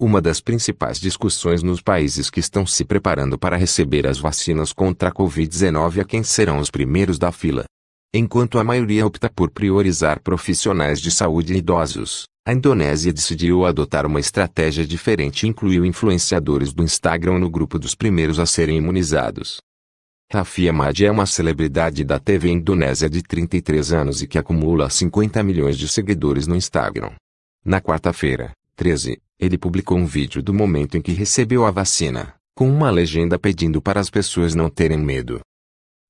Uma das principais discussões nos países que estão se preparando para receber as vacinas contra a Covid-19 é quem serão os primeiros da fila. Enquanto a maioria opta por priorizar profissionais de saúde e idosos, a Indonésia decidiu adotar uma estratégia diferente e incluiu influenciadores do Instagram no grupo dos primeiros a serem imunizados. Rafi Ahmad é uma celebridade da TV indonésia de 33 anos e que acumula 50 milhões de seguidores no Instagram. Na quarta-feira, 2013, ele publicou um vídeo do momento em que recebeu a vacina, com uma legenda pedindo para as pessoas não terem medo.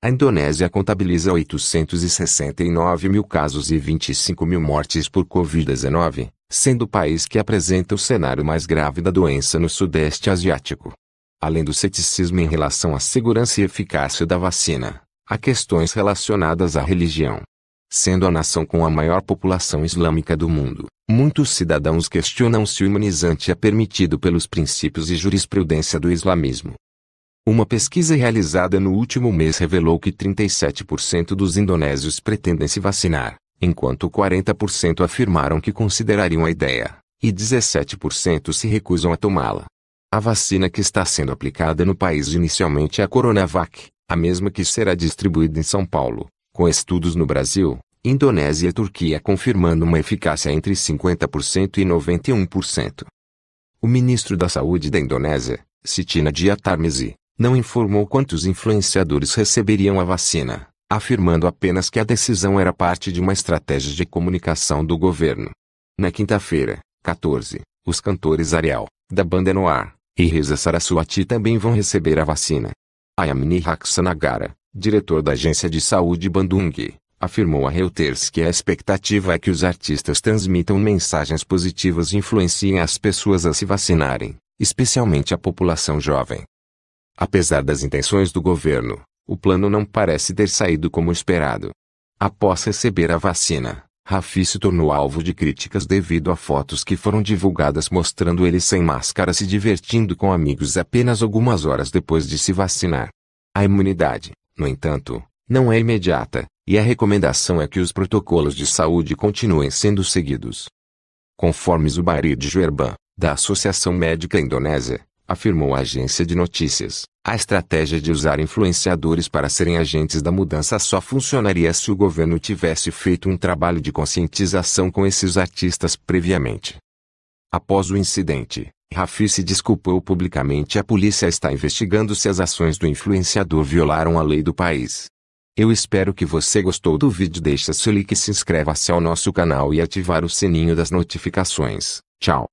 A Indonésia contabiliza 869 mil casos e 25 mil mortes por Covid-19, sendo o país que apresenta o cenário mais grave da doença no Sudeste Asiático. Além do ceticismo em relação à segurança e eficácia da vacina, há questões relacionadas à religião sendo a nação com a maior população islâmica do mundo. Muitos cidadãos questionam se o imunizante é permitido pelos princípios e jurisprudência do islamismo. Uma pesquisa realizada no último mês revelou que 37% dos indonésios pretendem se vacinar, enquanto 40% afirmaram que considerariam a ideia, e 17% se recusam a tomá-la. A vacina que está sendo aplicada no país inicialmente é a Coronavac, a mesma que será distribuída em São Paulo, com estudos no Brasil, Indonésia e Turquia confirmando uma eficácia entre 50% e 91%. O ministro da Saúde da Indonésia, Sitina Diatarmesi, não informou quantos influenciadores receberiam a vacina, afirmando apenas que a decisão era parte de uma estratégia de comunicação do governo. Na quinta-feira, 14, os cantores Ariel, da banda Noir, e Reza Saraswati também vão receber a vacina. Ayamini Raksanagara, diretor da agência de saúde Bandung, afirmou a Reuters que a expectativa é que os artistas transmitam mensagens positivas e influenciem as pessoas a se vacinarem, especialmente a população jovem. Apesar das intenções do governo, o plano não parece ter saído como esperado. Após receber a vacina, Rafi se tornou alvo de críticas devido a fotos que foram divulgadas mostrando ele sem máscara se divertindo com amigos apenas algumas horas depois de se vacinar. A imunidade, no entanto, não é imediata, e a recomendação é que os protocolos de saúde continuem sendo seguidos. Conforme Zubairi de Juerban, da Associação Médica Indonésia, afirmou a agência de notícias, a estratégia de usar influenciadores para serem agentes da mudança só funcionaria se o governo tivesse feito um trabalho de conscientização com esses artistas previamente. Após o incidente, Rafi se desculpou publicamente. A polícia está investigando se as ações do influenciador violaram a lei do país. Eu espero que você gostou do vídeo. Deixa seu like, se inscreva-se ao nosso canal e ativar o sininho das notificações. Tchau.